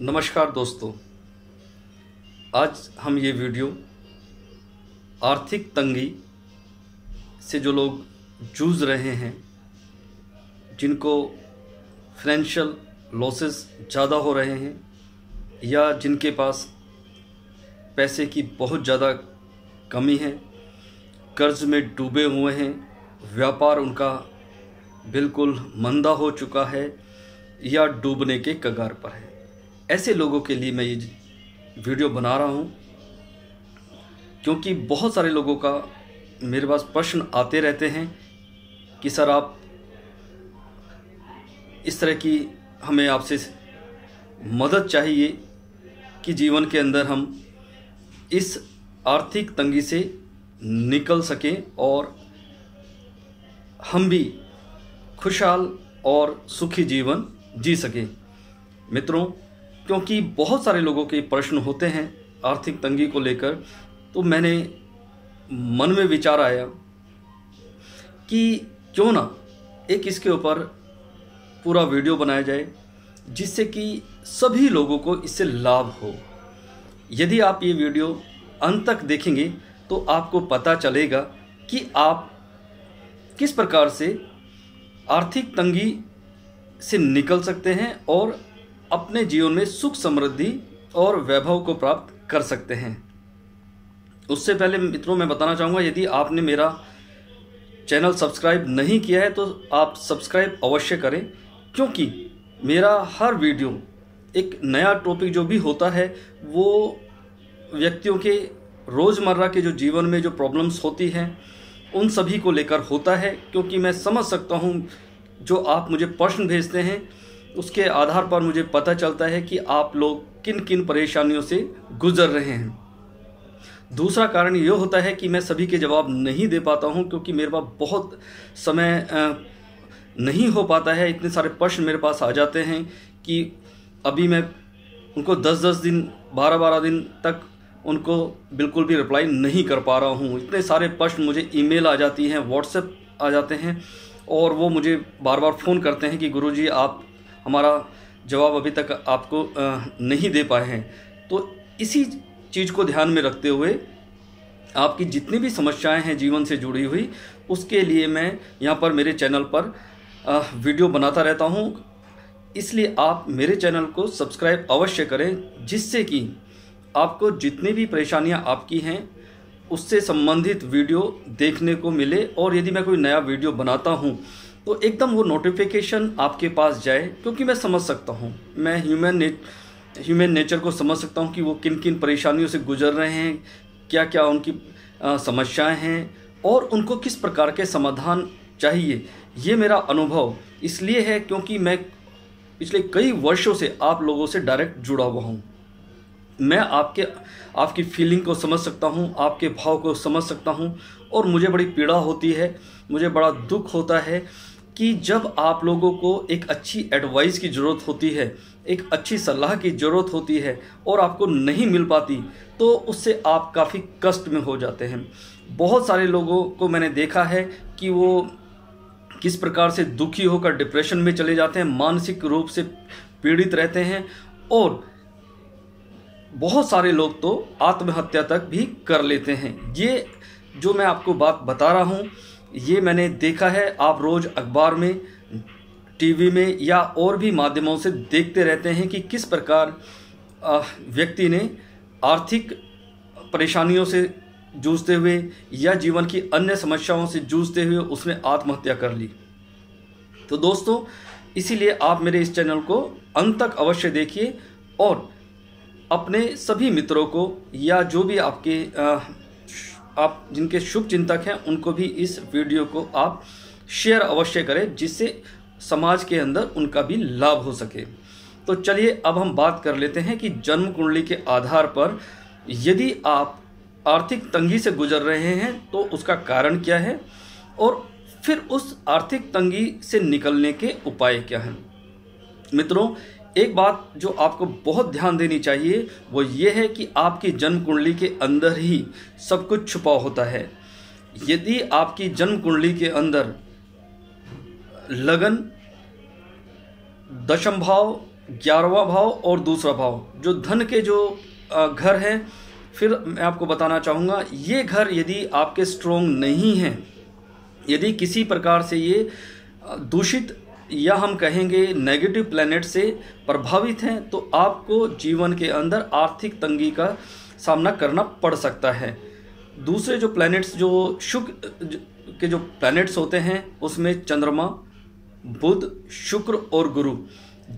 नमस्कार दोस्तों आज हम ये वीडियो आर्थिक तंगी से जो लोग जूझ रहे हैं जिनको फाइनेंशियल लॉसेस ज़्यादा हो रहे हैं या जिनके पास पैसे की बहुत ज़्यादा कमी है कर्ज में डूबे हुए हैं व्यापार उनका बिल्कुल मंदा हो चुका है या डूबने के कगार पर है ऐसे लोगों के लिए मैं ये वीडियो बना रहा हूँ क्योंकि बहुत सारे लोगों का मेरे पास प्रश्न आते रहते हैं कि सर आप इस तरह की हमें आपसे मदद चाहिए कि जीवन के अंदर हम इस आर्थिक तंगी से निकल सकें और हम भी खुशहाल और सुखी जीवन जी सकें मित्रों क्योंकि बहुत सारे लोगों के प्रश्न होते हैं आर्थिक तंगी को लेकर तो मैंने मन में विचार आया कि क्यों ना एक इसके ऊपर पूरा वीडियो बनाया जाए जिससे कि सभी लोगों को इससे लाभ हो यदि आप ये वीडियो अंत तक देखेंगे तो आपको पता चलेगा कि आप किस प्रकार से आर्थिक तंगी से निकल सकते हैं और अपने जीवन में सुख समृद्धि और वैभव को प्राप्त कर सकते हैं उससे पहले मित्रों मैं बताना चाहूँगा यदि आपने मेरा चैनल सब्सक्राइब नहीं किया है तो आप सब्सक्राइब अवश्य करें क्योंकि मेरा हर वीडियो एक नया टॉपिक जो भी होता है वो व्यक्तियों के रोज़मर्रा के जो जीवन में जो प्रॉब्लम्स होती हैं उन सभी को लेकर होता है क्योंकि मैं समझ सकता हूँ जो आप मुझे प्रश्न भेजते हैं उसके आधार पर मुझे पता चलता है कि आप लोग किन किन परेशानियों से गुजर रहे हैं दूसरा कारण यह होता है कि मैं सभी के जवाब नहीं दे पाता हूँ क्योंकि मेरे पास बहुत समय नहीं हो पाता है इतने सारे प्रश्न मेरे पास आ जाते हैं कि अभी मैं उनको दस दस दिन बारह बारह दिन तक उनको बिल्कुल भी रिप्लाई नहीं कर पा रहा हूँ इतने सारे प्रश्न मुझे ईमेल आ जाती हैं व्हाट्सएप आ जाते हैं और वो मुझे बार बार फ़ोन करते हैं कि गुरुजी आप हमारा जवाब अभी तक आपको नहीं दे पाए हैं तो इसी चीज़ को ध्यान में रखते हुए आपकी जितनी भी समस्याएं हैं जीवन से जुड़ी हुई उसके लिए मैं यहाँ पर मेरे चैनल पर वीडियो बनाता रहता हूँ इसलिए आप मेरे चैनल को सब्सक्राइब अवश्य करें जिससे कि आपको जितनी भी परेशानियाँ आपकी हैं उससे संबंधित वीडियो देखने को मिले और यदि मैं कोई नया वीडियो बनाता हूँ तो एकदम वो नोटिफिकेशन आपके पास जाए क्योंकि मैं समझ सकता हूँ मैं ह्यूमन ने ह्यूमन नेचर को समझ सकता हूँ कि वो किन किन परेशानियों से गुजर रहे हैं क्या क्या उनकी समस्याएं हैं और उनको किस प्रकार के समाधान चाहिए ये मेरा अनुभव इसलिए है क्योंकि मैं पिछले कई वर्षों से आप लोगों से डायरेक्ट जुड़ा हुआ हूँ मैं आपके आपकी फीलिंग को समझ सकता हूँ आपके भाव को समझ सकता हूँ और मुझे बड़ी पीड़ा होती है मुझे बड़ा दुख होता है कि जब आप लोगों को एक अच्छी एडवाइस की ज़रूरत होती है एक अच्छी सलाह की ज़रूरत होती है और आपको नहीं मिल पाती तो उससे आप काफ़ी कष्ट में हो जाते हैं बहुत सारे लोगों को मैंने देखा है कि वो किस प्रकार से दुखी होकर डिप्रेशन में चले जाते हैं मानसिक रूप से पीड़ित रहते हैं और बहुत सारे लोग तो आत्महत्या तक भी कर लेते हैं ये जो मैं आपको बात बता रहा हूँ ये मैंने देखा है आप रोज़ अखबार में टीवी में या और भी माध्यमों से देखते रहते हैं कि किस प्रकार व्यक्ति ने आर्थिक परेशानियों से जूझते हुए या जीवन की अन्य समस्याओं से जूझते हुए उसने आत्महत्या कर ली तो दोस्तों इसीलिए आप मेरे इस चैनल को अंत तक अवश्य देखिए और अपने सभी मित्रों को या जो भी आपके आप जिनके शुभ चिंतक हैं उनको भी इस वीडियो को आप शेयर अवश्य करें जिससे समाज के अंदर उनका भी लाभ हो सके तो चलिए अब हम बात कर लेते हैं कि जन्म कुंडली के आधार पर यदि आप आर्थिक तंगी से गुजर रहे हैं तो उसका कारण क्या है और फिर उस आर्थिक तंगी से निकलने के उपाय क्या हैं मित्रों एक बात जो आपको बहुत ध्यान देनी चाहिए वो ये है कि आपकी जन्म कुंडली के अंदर ही सब कुछ छुपा होता है यदि आपकी जन्म कुंडली के अंदर लगन दशम भाव ग्यारहवा भाव और दूसरा भाव जो धन के जो घर हैं फिर मैं आपको बताना चाहूँगा ये घर यदि आपके स्ट्रोंग नहीं हैं यदि किसी प्रकार से ये दूषित या हम कहेंगे नेगेटिव प्लेनेट से प्रभावित हैं तो आपको जीवन के अंदर आर्थिक तंगी का सामना करना पड़ सकता है दूसरे जो प्लैनेट्स जो शुक्र के जो प्लैनेट्स होते हैं उसमें चंद्रमा बुध शुक्र और गुरु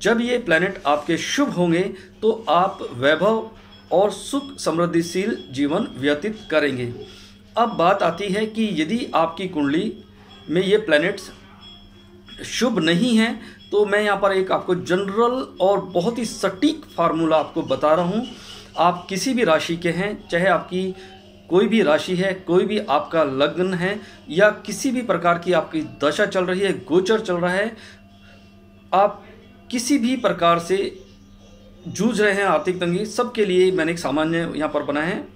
जब ये प्लैनेट आपके शुभ होंगे तो आप वैभव और सुख समृद्धिशील जीवन व्यतीत करेंगे अब बात आती है कि यदि आपकी कुंडली में ये प्लैनेट्स शुभ नहीं है तो मैं यहाँ पर एक आपको जनरल और बहुत ही सटीक फार्मूला आपको बता रहा हूँ आप किसी भी राशि के हैं चाहे आपकी कोई भी राशि है कोई भी आपका लग्न है या किसी भी प्रकार की आपकी दशा चल रही है गोचर चल रहा है आप किसी भी प्रकार से जूझ रहे हैं आर्थिक तंगी सबके लिए मैंने एक सामान्य यहाँ पर बनाया है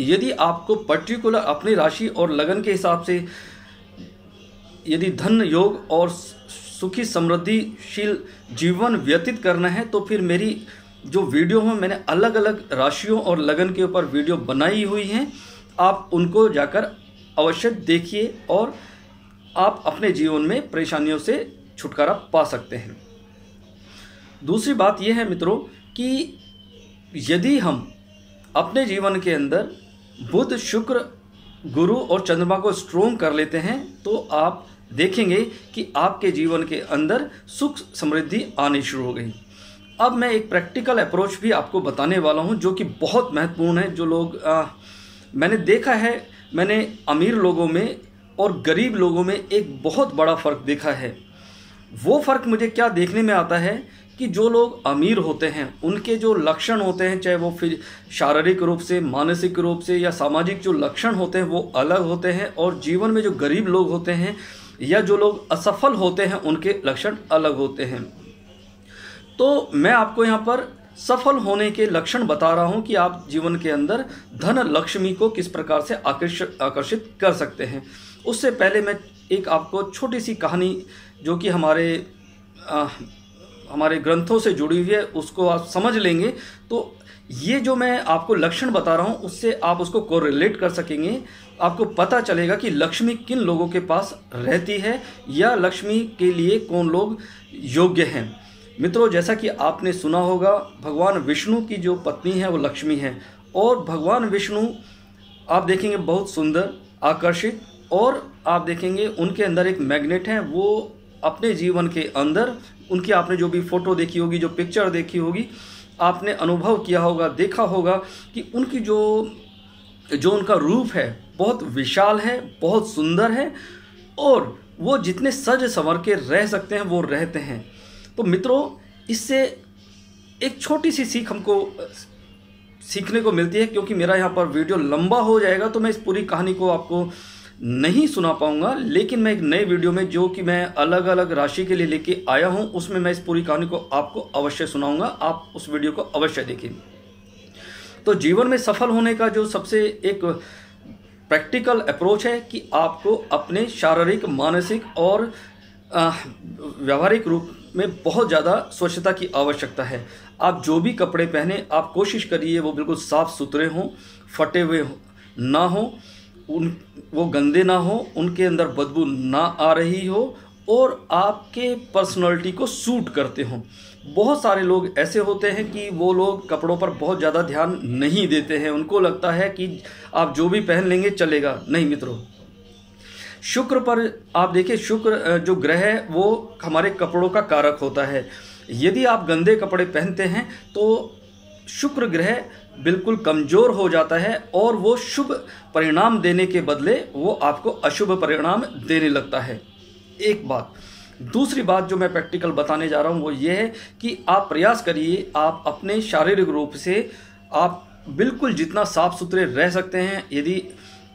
यदि आपको पर्टिकुलर अपनी राशि और लगन के हिसाब से यदि धन योग और सुखी समृद्धिशील जीवन व्यतीत करना है तो फिर मेरी जो वीडियो है मैंने अलग अलग राशियों और लगन के ऊपर वीडियो बनाई हुई हैं आप उनको जाकर अवश्य देखिए और आप अपने जीवन में परेशानियों से छुटकारा पा सकते हैं दूसरी बात यह है मित्रों कि यदि हम अपने जीवन के अंदर बुध शुक्र गुरु और चंद्रमा को स्ट्रोंग कर लेते हैं तो आप देखेंगे कि आपके जीवन के अंदर सुख समृद्धि आनी शुरू हो गई अब मैं एक प्रैक्टिकल अप्रोच भी आपको बताने वाला हूँ जो कि बहुत महत्वपूर्ण है जो लोग आ, मैंने देखा है मैंने अमीर लोगों में और गरीब लोगों में एक बहुत बड़ा फ़र्क देखा है वो फ़र्क मुझे क्या देखने में आता है कि जो लोग अमीर होते हैं उनके जो लक्षण होते हैं चाहे वो फिर शारीरिक रूप से मानसिक रूप से या सामाजिक जो लक्षण होते हैं वो अलग होते हैं और जीवन में जो गरीब लोग होते हैं या जो लोग असफल होते हैं उनके लक्षण अलग होते हैं तो मैं आपको यहाँ पर सफल होने के लक्षण बता रहा हूँ कि आप जीवन के अंदर धन लक्ष्मी को किस प्रकार से आकर्षित कर सकते हैं उससे पहले मैं एक आपको छोटी सी कहानी जो कि हमारे आ, हमारे ग्रंथों से जुड़ी हुई है उसको आप समझ लेंगे तो ये जो मैं आपको लक्षण बता रहा हूँ उससे आप उसको कोरिलेट कर सकेंगे आपको पता चलेगा कि लक्ष्मी किन लोगों के पास रहती है या लक्ष्मी के लिए कौन लोग योग्य हैं मित्रों जैसा कि आपने सुना होगा भगवान विष्णु की जो पत्नी है वो लक्ष्मी है और भगवान विष्णु आप देखेंगे बहुत सुंदर आकर्षित और आप देखेंगे उनके अंदर एक मैग्नेट है वो अपने जीवन के अंदर उनकी आपने जो भी फ़ोटो देखी होगी जो पिक्चर देखी होगी आपने अनुभव किया होगा देखा होगा कि उनकी जो जो उनका रूप है बहुत विशाल है बहुत सुंदर है और वो जितने सज संवर के रह सकते हैं वो रहते हैं तो मित्रों इससे एक छोटी सी सीख हमको सीखने को मिलती है क्योंकि मेरा यहाँ पर वीडियो लंबा हो जाएगा तो मैं इस पूरी कहानी को आपको नहीं सुना पाऊंगा लेकिन मैं एक नए वीडियो में जो कि मैं अलग अलग राशि के लिए लेके आया हूं उसमें मैं इस पूरी कहानी को आपको अवश्य सुनाऊंगा आप उस वीडियो को अवश्य देखें तो जीवन में सफल होने का जो सबसे एक प्रैक्टिकल अप्रोच है कि आपको अपने शारीरिक मानसिक और व्यवहारिक रूप में बहुत ज़्यादा स्वच्छता की आवश्यकता है आप जो भी कपड़े पहने आप कोशिश करिए वो बिल्कुल साफ़ सुथरे हों फटे हुए ना हों उन वो गंदे ना हो उनके अंदर बदबू ना आ रही हो और आपके पर्सनालिटी को सूट करते हों बहुत सारे लोग ऐसे होते हैं कि वो लोग कपड़ों पर बहुत ज़्यादा ध्यान नहीं देते हैं उनको लगता है कि आप जो भी पहन लेंगे चलेगा नहीं मित्रों शुक्र पर आप देखिए शुक्र जो ग्रह है वो हमारे कपड़ों का कारक होता है यदि आप गंदे कपड़े पहनते हैं तो शुक्र ग्रह बिल्कुल कमज़ोर हो जाता है और वो शुभ परिणाम देने के बदले वो आपको अशुभ परिणाम देने लगता है एक बात दूसरी बात जो मैं प्रैक्टिकल बताने जा रहा हूँ वो ये है कि आप प्रयास करिए आप अपने शारीरिक रूप से आप बिल्कुल जितना साफ़ सुथरे रह सकते हैं यदि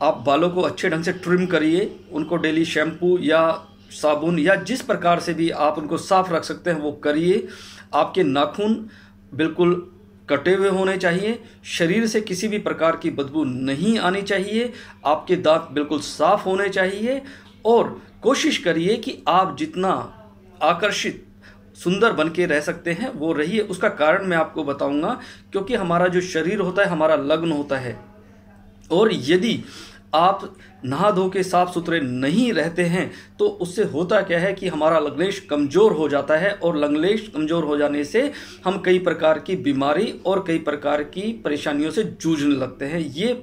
आप बालों को अच्छे ढंग से ट्रिम करिए उनको डेली शैम्पू या साबुन या जिस प्रकार से भी आप उनको साफ़ रख सकते हैं वो करिए आपके नाखून बिल्कुल कटे हुए होने चाहिए शरीर से किसी भी प्रकार की बदबू नहीं आनी चाहिए आपके दांत बिल्कुल साफ होने चाहिए और कोशिश करिए कि आप जितना आकर्षित सुंदर बन के रह सकते हैं वो रहिए है। उसका कारण मैं आपको बताऊंगा क्योंकि हमारा जो शरीर होता है हमारा लग्न होता है और यदि आप नहा धो के साफ सुथरे नहीं रहते हैं तो उससे होता क्या है कि हमारा लंगलेश कमज़ोर हो जाता है और लंगलेश कमज़ोर हो जाने से हम कई प्रकार की बीमारी और कई प्रकार की परेशानियों से जूझने लगते हैं ये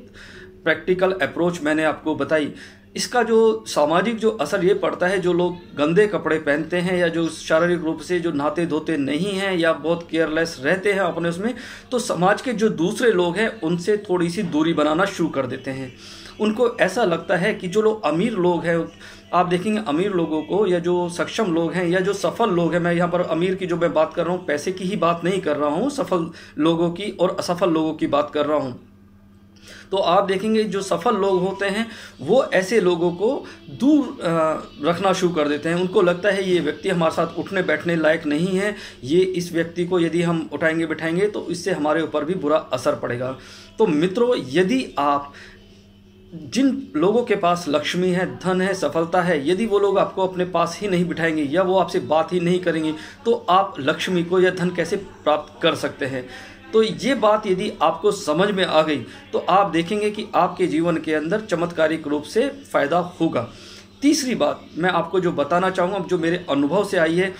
प्रैक्टिकल अप्रोच मैंने आपको बताई इसका जो सामाजिक जो असर ये पड़ता है जो लोग गंदे कपड़े पहनते हैं या जो शारीरिक रूप से जो नहाते धोते नहीं हैं या बहुत केयरलेस रहते हैं अपने उसमें तो समाज के जो दूसरे लोग हैं उनसे थोड़ी सी दूरी बनाना शुरू कर देते हैं उनको ऐसा लगता है कि जो लोग अमीर लोग हैं आप देखेंगे अमीर लोगों को या जो सक्षम लोग हैं या जो सफल लोग हैं मैं यहाँ पर अमीर की जो मैं बात कर रहा हूँ पैसे की ही बात नहीं कर रहा हूँ सफल लोगों की और असफल लोगों की बात कर रहा हूँ तो आप देखेंगे जो सफल लोग होते हैं वो ऐसे लोगों को दूर रखना शुरू कर देते हैं उनको लगता है ये व्यक्ति हमारे साथ उठने बैठने लायक नहीं है ये इस व्यक्ति को यदि हम उठाएंगे बैठाएंगे तो इससे हमारे ऊपर भी बुरा असर पड़ेगा तो मित्रों यदि आप जिन लोगों के पास लक्ष्मी है धन है सफलता है यदि वो लोग आपको अपने पास ही नहीं बिठाएंगे या वो आपसे बात ही नहीं करेंगे तो आप लक्ष्मी को या धन कैसे प्राप्त कर सकते हैं तो ये बात यदि आपको समझ में आ गई तो आप देखेंगे कि आपके जीवन के अंदर चमत्कारिक रूप से फ़ायदा होगा तीसरी बात मैं आपको जो बताना चाहूँगा जो मेरे अनुभव से आई है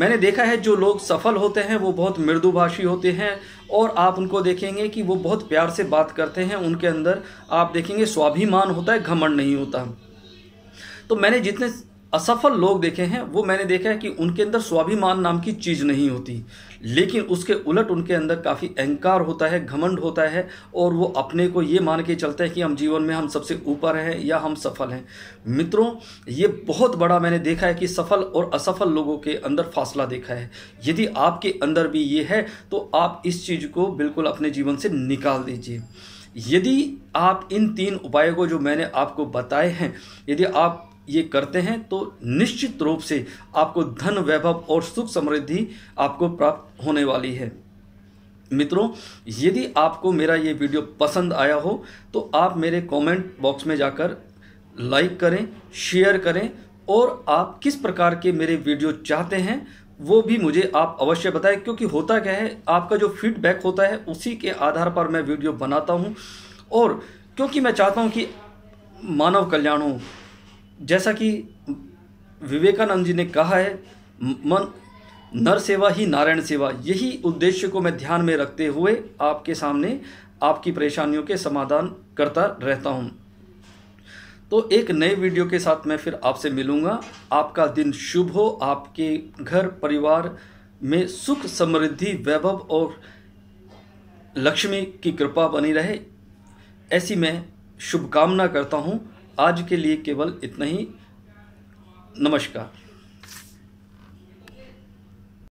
मैंने देखा है जो लोग सफल होते हैं वो बहुत मृदुभाषी होते हैं और आप उनको देखेंगे कि वो बहुत प्यार से बात करते हैं उनके अंदर आप देखेंगे स्वाभिमान होता है घमंड नहीं होता तो मैंने जितने असफल लोग देखे हैं वो मैंने देखा है कि उनके अंदर स्वाभिमान नाम की चीज़ नहीं होती लेकिन उसके उलट उनके अंदर काफ़ी अहंकार होता है घमंड होता है और वो अपने को ये मान के चलते हैं कि हम जीवन में हम सबसे ऊपर हैं या हम सफल हैं मित्रों ये बहुत बड़ा मैंने देखा है कि सफल और असफल लोगों के अंदर फासला देखा है यदि आपके अंदर भी ये है तो आप इस चीज़ को बिल्कुल अपने जीवन से निकाल दीजिए यदि आप इन तीन उपायों को जो मैंने आपको बताए हैं यदि आप ये करते हैं तो निश्चित रूप से आपको धन वैभव और सुख समृद्धि आपको प्राप्त होने वाली है मित्रों यदि आपको मेरा ये वीडियो पसंद आया हो तो आप मेरे कमेंट बॉक्स में जाकर लाइक करें शेयर करें और आप किस प्रकार के मेरे वीडियो चाहते हैं वो भी मुझे आप अवश्य बताएं क्योंकि होता क्या है आपका जो फीडबैक होता है उसी के आधार पर मैं वीडियो बनाता हूँ और क्योंकि मैं चाहता हूँ कि मानव कल्याण हो जैसा कि विवेकानंद जी ने कहा है मन नर सेवा ही नारायण सेवा यही उद्देश्य को मैं ध्यान में रखते हुए आपके सामने आपकी परेशानियों के समाधान करता रहता हूँ तो एक नए वीडियो के साथ मैं फिर आपसे मिलूँगा आपका दिन शुभ हो आपके घर परिवार में सुख समृद्धि वैभव और लक्ष्मी की कृपा बनी रहे ऐसी मैं शुभकामना करता हूँ आज के लिए केवल इतना ही नमस्कार